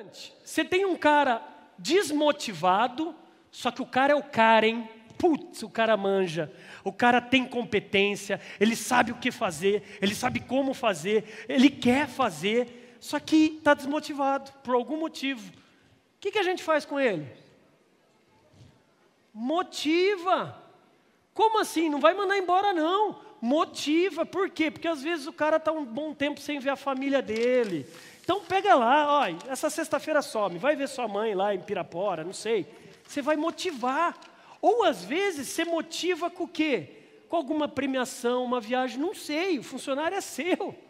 importante. Você tem um cara desmotivado, só que o cara é o cara, hein? Putz, o cara manja, o cara tem competência, ele sabe o que fazer, ele sabe como fazer, ele quer fazer, só que está desmotivado por algum motivo. O que, que a gente faz com ele? Motiva. Como assim? Não vai mandar embora, não. Motiva, por quê? Porque às vezes o cara está um bom tempo sem ver a família dele. Então pega lá, ó, essa sexta-feira some, vai ver sua mãe lá em Pirapora, não sei. Você vai motivar. Ou às vezes você motiva com o quê? Com alguma premiação, uma viagem, não sei, o funcionário é seu.